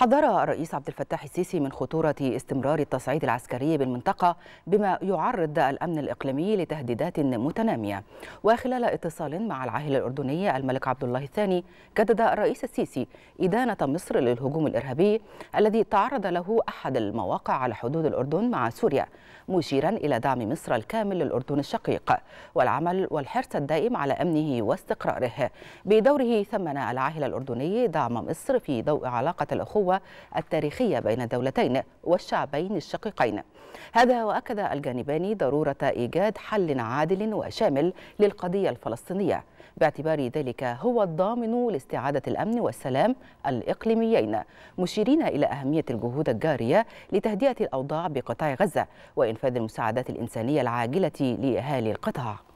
حذر الرئيس عبد الفتاح السيسي من خطورة استمرار التصعيد العسكري بالمنطقة بما يعرض الأمن الإقليمي لتهديدات متنامية وخلال اتصال مع العاهل الأردني الملك عبد الله الثاني جدد الرئيس السيسي إدانة مصر للهجوم الإرهابي الذي تعرض له أحد المواقع على حدود الأردن مع سوريا مشيرا إلى دعم مصر الكامل للأردن الشقيق والعمل والحرص الدائم على أمنه واستقراره بدوره ثمن العاهل الأردني دعم مصر في ضوء علاقة الأخوة التاريخية بين الدولتين والشعبين الشقيقين هذا وأكد الجانبان ضرورة إيجاد حل عادل وشامل للقضية الفلسطينية باعتبار ذلك هو الضامن لاستعادة الأمن والسلام الإقليميين مشيرين إلى أهمية الجهود الجارية لتهدئة الأوضاع بقطاع غزة وإن إنفاذ المساعدات الإنسانية العاجلة لأهالي القطاع